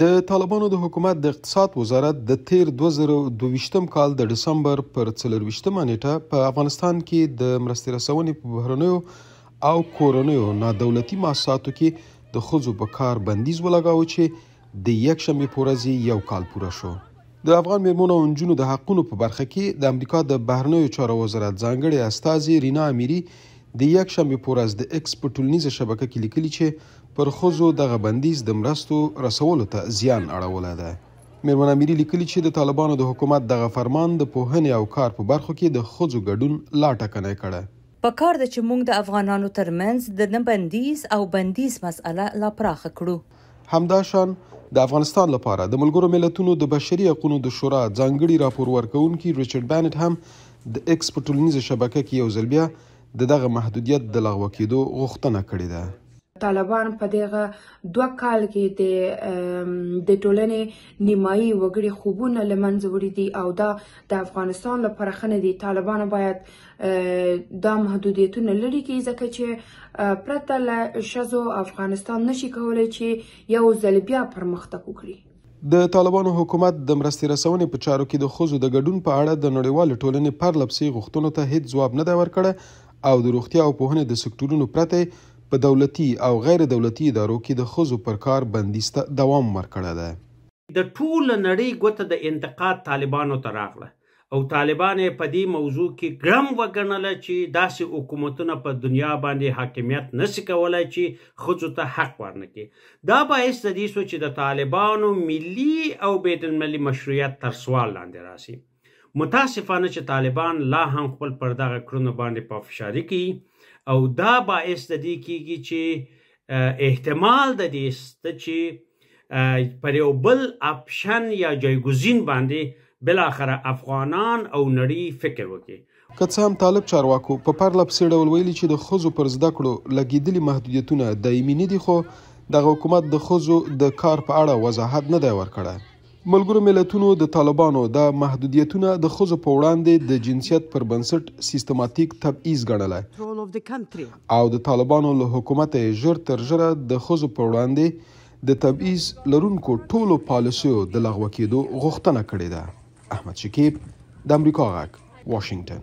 د طالبانو د حکومت د اقتصاد وزارت د تیر 2022م کال د دسمبر پر 24مه نیټه په افغانستان کې د مرستې رسونې په بهرنیو او کورنیو نه دولتي مؤسساتو کې د خزو په کار بندیز ولګاو چې د یک شنبه پورزي یو کال پوره شو د افغان میرمنو او انجونو د حقونو په برخه کې د امریکا د بهرنیو چارو وزارت ځانګړي استاذ رینا امیری د یک شنبه پورز د ایکس په ټولنیزه شبکه کې لیکلي چې پر خوځو دغه بندیز د مرستو رسولو ته زیان اړولې ده میرمن امیری لیکلي چې د طالبانو د حکومت دغه فرمان د پوهنې او کار په برخو کې د خوځو ګډون لا ټکنه کړه په کار د چې موږ د افغانانو ترمنځ د نه بندیز او بندیز مسأله لا پراخه کړو همداشان د افغانستان لپاره د ملګرو ملتونو د بشري حقوقو د شورا ځانګړي راپور ورکونکي ریچارډ بانټ هم د ایکس په ټولنیزه شبکه کې یو ځل بیا د دغه محدودیت د لغوه کېدو غوښتنه کړې ده طالبان په دغه دوه کال کې د د ټولنې نیمایي وګړي خوبونه لمنځه وړي دي او دا د افغانستان لپاره خنه دي طالبان باید دا محدودیتونه لري کې ځکه چې پرته له شزو افغانستان نشي کولای چې یو ځل بیا پرمختګ وکړي د طالبانو حکومت د مرستې رسونې په چارو کې د خوځو د ګډون په اړه د نړیوال ټولنې پرلپسې غوښتنو ته هیڅ ځواب نه دی ورکړی او د روغتیا او پوهنې د سکتورونو پرته په دولتي او غیر دولتي ادارو کې د خزو پر کار بندیسته دوام ورکړی دی د ټول نړۍ ګوته د انتقاد طالبانو ته راغله او طالبان په دې موضوع کې ګرم وګڼل چې داسې حکومتونه په دنیا باندې حاکمیت نشي کولای چې خزو ته حق ورنکړي دا باعث د دې سوچ د طالبانو ملي او بین المللي مشروعیت تر سوال لاندې راشي متاسفانه چې طالبان لا هم خپل پر دغه کړنو باندې په فشاری کې او دا باعث د دې کیږي چې احتمال د دې ست چې پر یو بل اپشن یا جایگزین باندې بل اخر افغانان او نړۍ فکر وکړي که څه هم طالب چارواکو په پرله پسې ډول ویلي چې د ښځو پر زده کړو لګېدلي محدودیتونه دایمي نه دي خو دغه حکومت د ښځو د کار په اړه وضاحت نه دی ورکړی ملګرو ملتونو د طالبانو د محدودیتونه د خوځو په وړاندې د جنسیت پر بنسټ سیستماتیک تبعیض ګڼل او د طالبانو له حکومت ژر تر ژره د خوځو په وړاندې د تبعیض لرونکو ټولو پالیسیو د لغوه کېدو غوښتنه کړې ده احمد شکیب د امریکا غاک واشنگټن